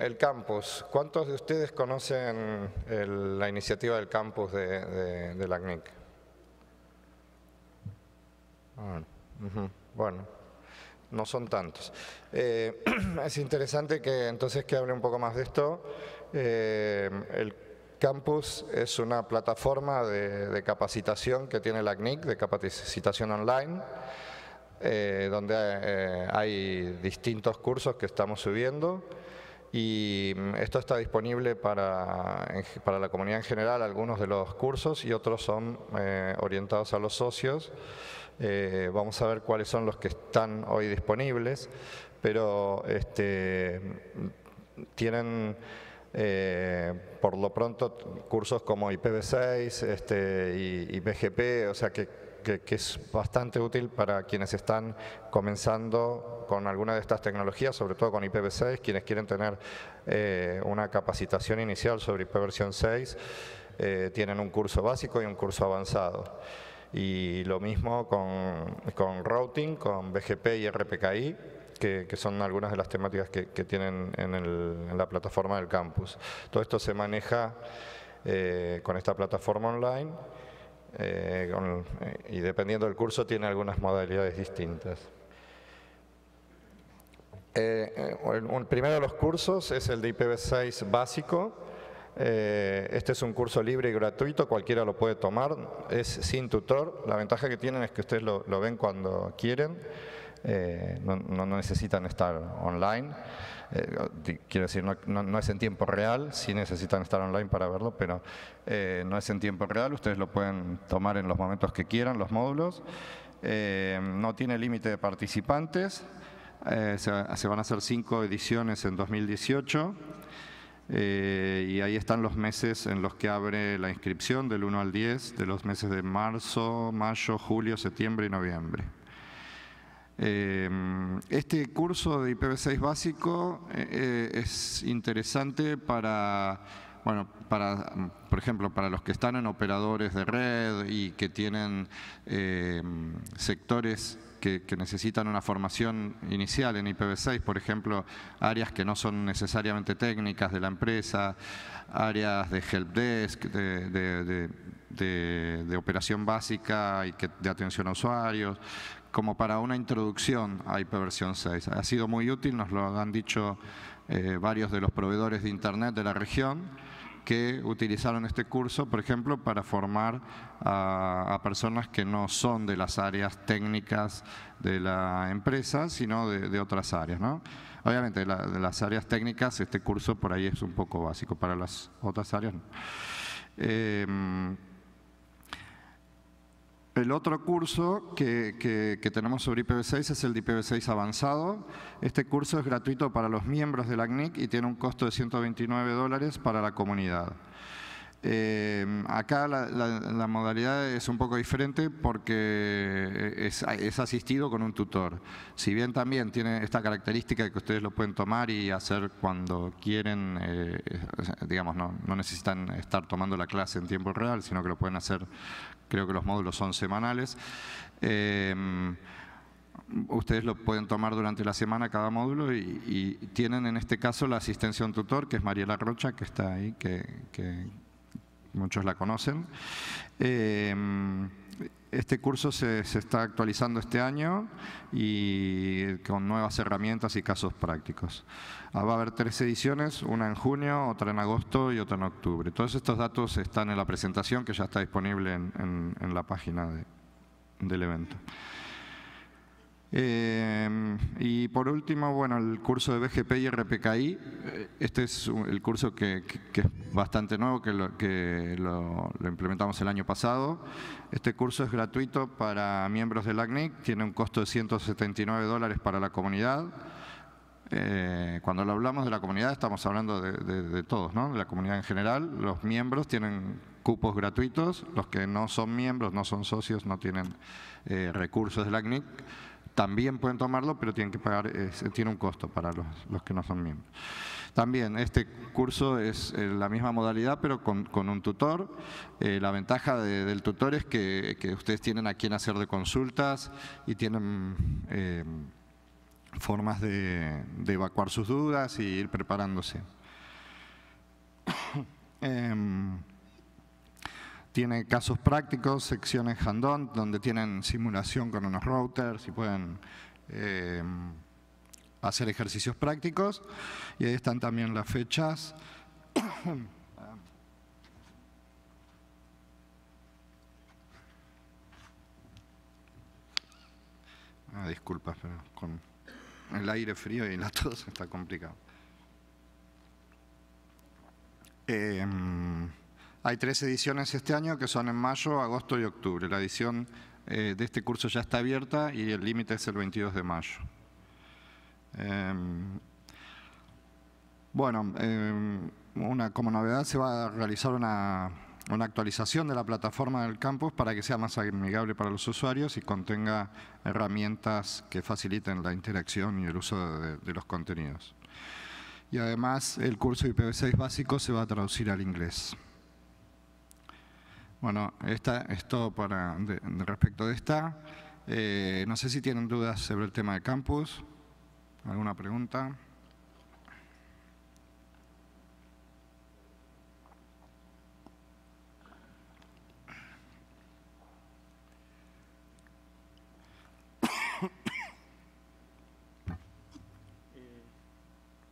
El campus. ¿Cuántos de ustedes conocen la iniciativa del campus de, de, la CNIC? Bueno, no son tantos. Eh, es interesante que entonces que hable un poco más de esto. Eh, el campus es una plataforma de, capacitación que tiene la CNIC, de capacitación online. Eh, donde hay distintos cursos que estamos subiendo y mm, esto está disponible para, la comunidad en general, algunos de los cursos y otros son eh, orientados a los socios. Eh, vamos a ver cuáles son los que están hoy disponibles, pero este, tienen eh, por lo pronto cursos como IPv6 este, y, y BGP, o sea que que, es bastante útil para quienes están comenzando con alguna de estas tecnologías, sobre todo con IPv6, quienes quieren tener eh, una capacitación inicial sobre IPv6, eh, tienen un curso básico y un curso avanzado. Y lo mismo con, con routing, con BGP y RPKI, que, son algunas de las temáticas que, tienen en, la plataforma del campus. Todo esto se maneja eh, con esta plataforma online eh, eh, y dependiendo del curso tiene algunas modalidades distintas. El eh, primero de los cursos es el de IPv6 básico. este es un curso libre y gratuito, cualquiera lo puede tomar, es sin tutor. La ventaja que tienen es que ustedes lo, lo ven cuando quieren. Eh, no, no, necesitan estar online. Eh, quiero decir, no, es en tiempo real, sí necesitan estar online para verlo, pero eh, no es en tiempo real. Ustedes lo pueden tomar en los momentos que quieran, los módulos. no tiene límite de participantes. Se, se, van a hacer cinco ediciones en 2018. y ahí están los meses en los que abre la inscripción, del 1 al 10, de los meses de marzo, mayo, julio, septiembre y noviembre. Em, este curso de IPv6 básico eh, eh, es interesante para, bueno, para, por ejemplo, para los que están en operadores de red y que tienen em, sectores que, necesitan una formación inicial en IPv6, por ejemplo, áreas que no son necesariamente técnicas de la empresa, áreas de helpdesk, de, de, operación básica y que, de atención a usuarios, como para una introducción a ipv 6. Ha sido muy útil, nos lo han dicho eh, varios de los proveedores de Internet de la región que utilizaron este curso, por ejemplo, para formar a, personas que no son de las áreas técnicas de la empresa, sino de, otras áreas. ¿no? Obviamente, de las áreas técnicas, este curso por ahí es un poco básico, para las otras áreas no. Eh, el otro curso que, tenemos sobre IPv6 es el de IPv6 avanzado. Este curso es gratuito para los miembros del ACNIC y tiene un costo de 129 dólares para la comunidad. Em, acá la, modalidad es un poco diferente porque eh, es, asistido con un tutor. Si bien también tiene esta característica que ustedes lo pueden tomar y hacer cuando quieren, eh, digamos, no, necesitan estar tomando la clase en tiempo real, sino que lo pueden hacer, creo que los módulos son semanales. Em, ustedes lo pueden tomar durante la semana cada módulo y, tienen en este caso la asistencia a un tutor, que es Mariela Rocha, que está ahí, que muchos la conocen. Eh, este curso se, está actualizando este año y con nuevas herramientas y casos prácticos. Ah, va a haber tres ediciones, una en junio, otra en agosto y otra en octubre. Todos estos datos están en la presentación que ya está disponible en, la página del evento. Em, y por último, bueno, el curso de BGP y RPKI. Eh, este es el curso que, es bastante nuevo, que, lo, implementamos el año pasado. Este curso es gratuito para miembros del ACNIC, tiene un costo de 179 dólares para la comunidad. Eh, cuando hablamos de la comunidad estamos hablando de, todos, de la comunidad en general. Los miembros tienen cupos gratuitos, los que no son miembros, no son socios, no tienen eh, recursos del ACNIC también pueden tomarlo, pero tienen que pagar, tiene un costo para los, que no son miembros. También este curso es eh, la misma modalidad, pero con, un tutor. Eh, la ventaja del tutor es que, ustedes tienen a quien hacer de consultas y tienen eh, formas de, de, evacuar sus dudas y ir preparándose. Em, tiene casos prácticos, secciones hand-on, donde tienen simulación con unos routers y pueden eh, hacer ejercicios prácticos. Y ahí están también las fechas. Ah, disculpas, pero con el aire frío y la tos está complicado. Eh, hay tres ediciones este año que son en mayo, agosto y octubre. La edición eh, de este curso ya está abierta y el límite es el 22 de mayo. Em, bueno, em, como novedad se va a realizar una, actualización de la plataforma del campus para que sea más amigable para los usuarios y contenga herramientas que faciliten la interacción y el uso de los contenidos. Y además el curso IPv6 básico se va a traducir al inglés. Bueno, esta es todo para, respecto de esta. Eh, no sé si tienen dudas sobre el tema de campus. ¿Alguna pregunta?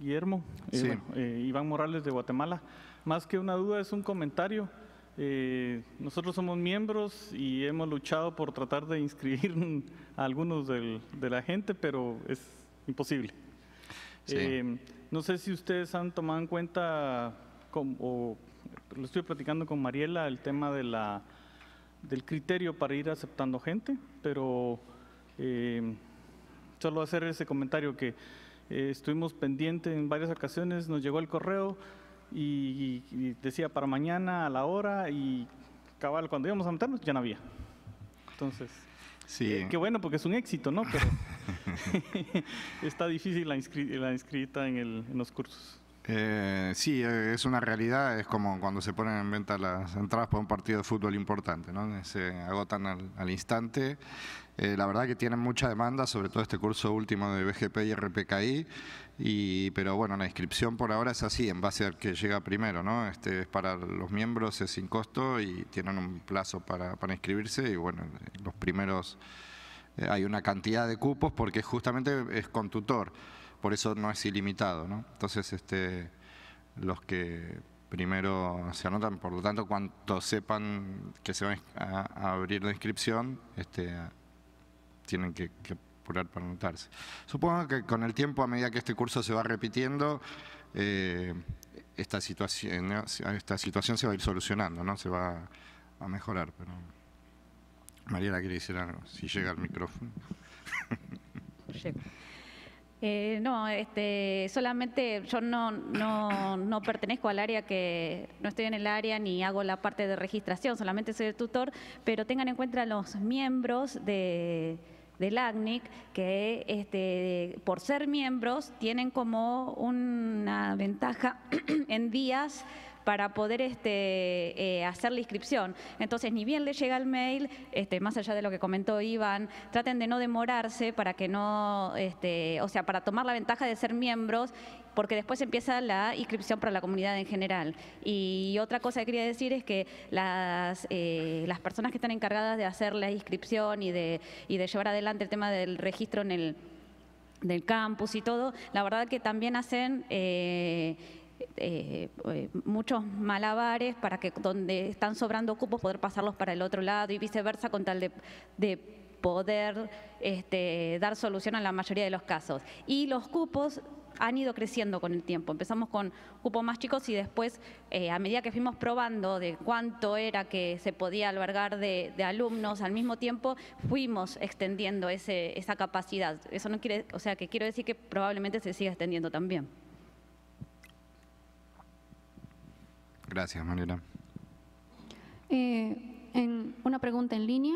Guillermo, eh, eh, Iván Morales de Guatemala. Más que una duda, es un comentario. Eh, nosotros somos miembros y hemos luchado por tratar de inscribir a algunos de la gente, pero es imposible. Eh, no sé si ustedes han tomado en cuenta, o lo estoy platicando con Mariela, el tema de del criterio para ir aceptando gente, pero eh, solo hacer ese comentario que estuvimos pendientes en varias ocasiones, nos llegó el correo, y, decía para mañana a la hora y cabal, cuando íbamos a meternos ya no había. Entonces, eh, qué bueno porque es un éxito, ¿no? Pero está difícil la, inscrita en los cursos. Eh, sí, eh, es una realidad, es como cuando se ponen en venta las entradas para un partido de fútbol importante, ¿no? Eh, se agotan al, instante. la verdad que tienen mucha demanda, sobre todo este curso último de BGP y RPKI, y, pero bueno, la inscripción por ahora es así, en base al que llega primero, ¿no? Este es para los miembros, es sin costo y tienen un plazo para, inscribirse y bueno, los primeros, hay una cantidad de cupos porque justamente es con tutor por eso no es ilimitado. ¿no? Entonces, este, los que primero se anotan, por lo tanto, cuanto sepan que se va a, abrir la inscripción, este, tienen que, apurar para anotarse. Supongo que con el tiempo, a medida que este curso se va repitiendo, eh, esta, situación, se va a ir solucionando, ¿no? se va a mejorar. Pero... Mariana quiere decir algo, si llega al micrófono. Eh, no, este, solamente yo no, no, no, pertenezco al área que, no estoy en el área ni hago la parte de registración, solamente soy el tutor, pero tengan en cuenta los miembros de, del ACNIC que este, por ser miembros tienen como una ventaja en días para poder este, eh, hacer la inscripción. Entonces, ni bien le llega el mail, este, más allá de lo que comentó Iván, traten de no demorarse para que no, este, o sea, para tomar la ventaja de ser miembros porque después empieza la inscripción para la comunidad en general. Y otra cosa que quería decir es que las, eh, personas que están encargadas de hacer la inscripción y de, llevar adelante el tema del registro en el del campus y todo, la verdad que también hacen... Eh, eh, eh, muchos malabares para que donde están sobrando cupos poder pasarlos para el otro lado y viceversa con tal de, poder este, dar solución a la mayoría de los casos. Y los cupos han ido creciendo con el tiempo. Empezamos con cupos más chicos y después, eh, a medida que fuimos probando de cuánto era que se podía albergar de, de alumnos al mismo tiempo, fuimos extendiendo ese, esa capacidad. Eso no quiere, o sea, que quiero decir que probablemente se siga extendiendo también. Gracias, Mariela. Eh, en una pregunta en línea,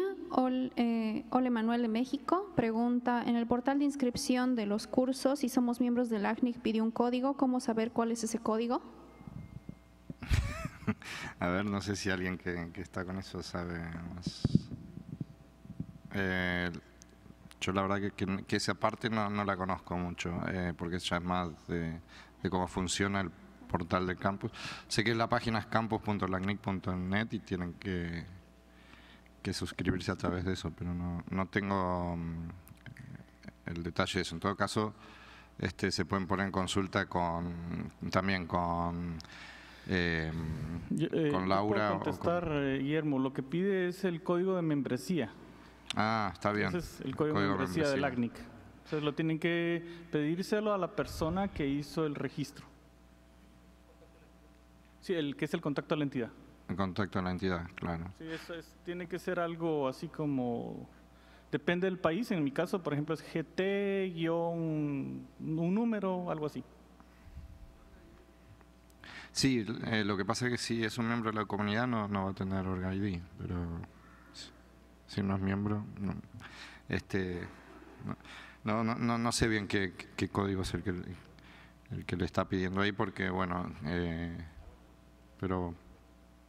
eh, Ole Manuel de México pregunta, en el portal de inscripción de los cursos, si somos miembros del ACNIC, pidió un código, ¿cómo saber cuál es ese código? A ver, no sé si alguien que, está con eso sabe eh, yo la verdad que, esa parte no, la conozco mucho, eh, porque ya es más de, de cómo funciona el portal de campus. Sé que la página es campus.lacnic.net y tienen que, que, suscribirse a través de eso, pero no, no tengo mm, el detalle de eso. En todo caso, este, se pueden poner en consulta con también con em, eh, con Laura. Puedo contestar, eh, Guillermo, lo que pide es el código de membresía. Ah, está bien. el código, de membresía, de del lo tienen que pedírselo a la persona que hizo el registro. Sí, el que es el contacto a la entidad. El contacto a la entidad, claro. Sí, eso tiene que ser algo así como... Depende del país, en mi caso, por ejemplo, es GT, un, un número, algo así. Sí, eh, lo que pasa es que si es un miembro de la comunidad no, va a tener org ID, pero si no es miembro, no. Este, no, no, no, sé bien qué, qué, código es el que, el que le está pidiendo ahí, porque bueno, eh, pero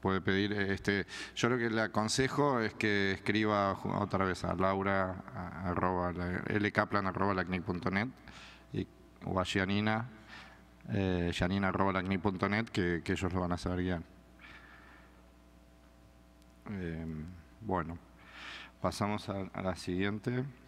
puede pedir. Este, yo lo que le aconsejo es que escriba otra vez a laura arroba, arroba y o a Janina eh, arroba que, ellos lo van a saber guiar. Em, bueno, pasamos a la siguiente.